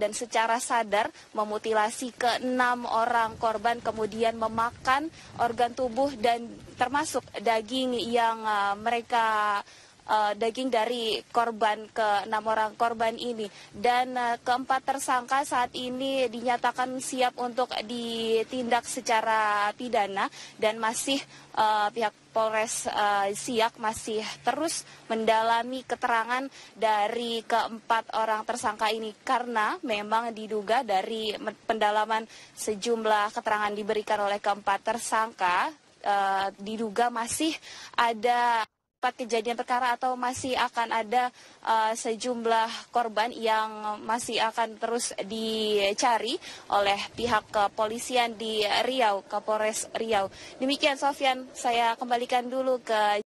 dan secara sadar memutilasi ke enam orang korban kemudian memakan organ tubuh dan termasuk daging yang eh, mereka uh, daging dari korban ke enam orang korban ini dan uh, keempat tersangka saat ini dinyatakan siap untuk ditindak secara pidana dan masih uh, pihak Polres uh, Siak masih terus mendalami keterangan dari keempat orang tersangka ini karena memang diduga dari pendalaman sejumlah keterangan diberikan oleh keempat tersangka uh, diduga masih ada tempat kejadian perkara atau masih akan ada uh, sejumlah korban yang masih akan terus dicari oleh pihak kepolisian di Riau, Kapolres Riau. Demikian Sofian, saya kembalikan dulu ke